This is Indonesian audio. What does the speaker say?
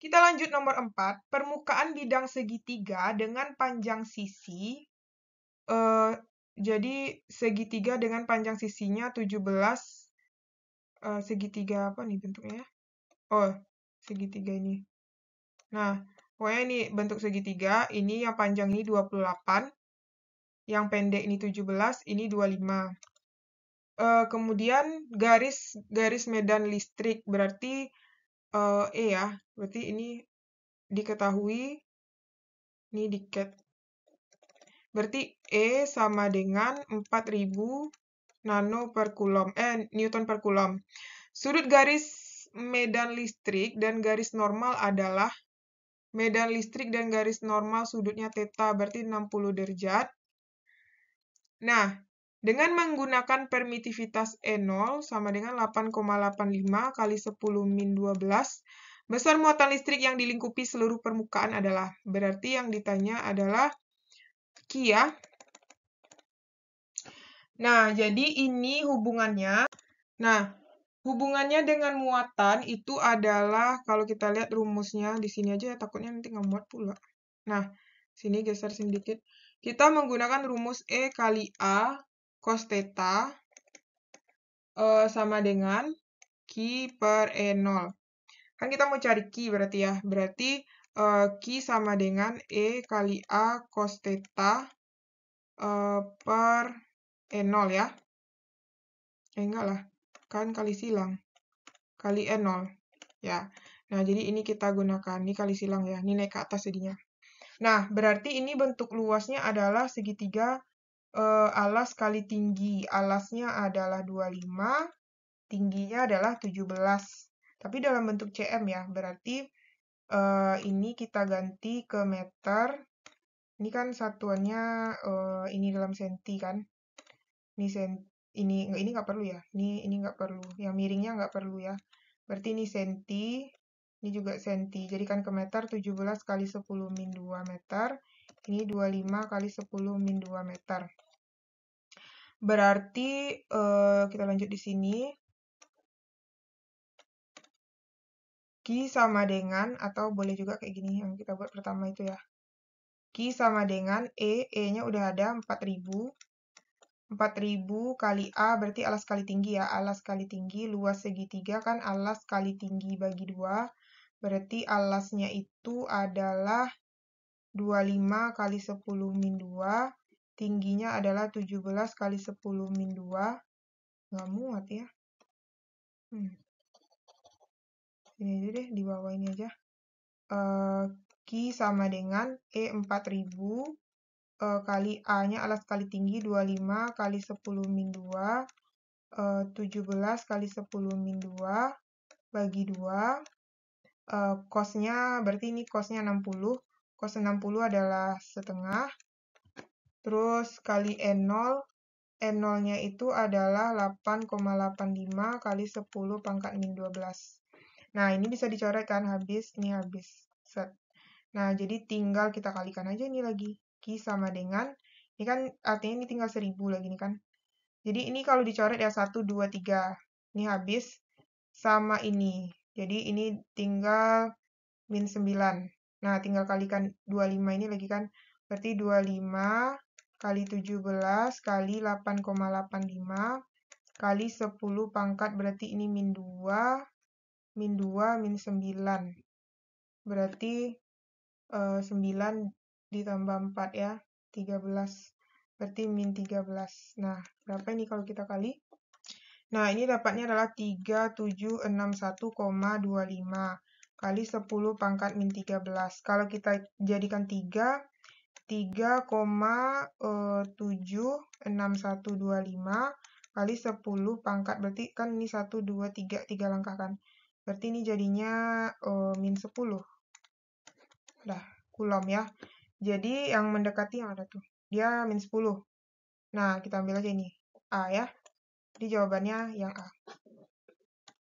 Kita lanjut nomor 4, permukaan bidang segitiga dengan panjang sisi, uh, jadi segitiga dengan panjang sisinya 17, uh, eh, segitiga apa nih bentuknya? Ya? Oh, segitiga ini. Nah, pokoknya ini bentuk segitiga, ini yang panjang ini 28, yang pendek ini 17, ini 25. Uh, eh, kemudian garis garis medan listrik berarti uh, E ya. Berarti ini diketahui. Ini diket. Berarti E sama dengan 4000 nano per kulom, eh, newton per kulom. Sudut garis medan listrik dan garis normal adalah medan listrik dan garis normal sudutnya theta, berarti 60 derajat. Nah, dengan menggunakan permitivitas E0 sama dengan 8,85 kali 10 min 12, besar muatan listrik yang dilingkupi seluruh permukaan adalah, berarti yang ditanya adalah Q ya. Nah, jadi ini hubungannya. Nah, hubungannya dengan muatan itu adalah, kalau kita lihat rumusnya, di sini aja ya, takutnya nanti nggak muat pula. Nah, sini geser sedikit. Kita menggunakan rumus E kali A cos theta uh, eh, sama dengan Q per E0. Kan kita mau cari Q berarti ya. Berarti uh, Q sama dengan E kali A cos theta uh, eh, per E0 ya. Eh enggak lah, kan kali silang. Kali E0 ya. Nah, jadi ini kita gunakan ini kali silang ya. Ini naik ke atas jadinya. Nah, berarti ini bentuk luasnya adalah segitiga uh, alas kali tinggi. Alasnya adalah 25, tingginya adalah 17. Tapi dalam bentuk cm ya, berarti uh, ini kita ganti ke meter. Ini kan satuannya uh, ini dalam senti kan. Ini senti, ini ini perlu ya. Ini ini nggak perlu. Yang miringnya nggak perlu ya. Berarti ini senti, ini juga senti. jadi kan ke meter 17 kali 10 min 2 meter ini 25 kali 10 min 2 meter. Berarti uh, kita lanjut di sini. Ki sama dengan, atau boleh juga kayak gini yang kita buat pertama itu ya. Ki sama dengan E, E-nya udah ada 4000. 4000 kali A berarti alas kali tinggi ya. Alas kali tinggi, luas segitiga kan alas kali tinggi bagi 2. Berarti alasnya itu adalah 25 kali 10 min 2, tingginya adalah 17 kali 10 min 2, nggak muat ya. Hmm. Ini aja deh, di bawah ini aja. Uh, eh, Q sama dengan E 4000 uh, eh, kali A-nya alas kali tinggi 25 kali 10 min 2, uh, 17 kali 10 min 2, bagi 2, uh, eh, kosnya berarti ini kosnya 60 Cos 60 adalah setengah. Terus kali N0, N0-nya itu adalah 8,85 kali 10 pangkat min 12. Nah, ini bisa dicoret kan, habis, ini habis. Set. Nah, jadi tinggal kita kalikan aja ini lagi. Q sama dengan, ini kan artinya ini tinggal 1000 lagi nih kan. Jadi ini kalau dicoret ya 1, 2, 3. Ini habis sama ini. Jadi ini tinggal min 9. Nah, tinggal kalikan 25 ini lagi kan. Berarti 25 kali 17 kali 8,85 kali 10 pangkat berarti ini min 2, min 2, min 9. Berarti uh, eh, 9 ditambah 4 ya, 13. Berarti min 13. Nah, berapa ini kalau kita kali? Nah, ini dapatnya adalah 3761,25 kali 10 pangkat min 13. Kalau kita jadikan 3, 3,76125 eh, kali 10 pangkat berarti kan ini 1, 2, 3, 3 langkah kan. Berarti ini jadinya uh, min 10. Dah, kulom ya. Jadi yang mendekati yang ada tuh. Dia min 10. Nah, kita ambil aja ini. A ya. Jadi jawabannya yang A.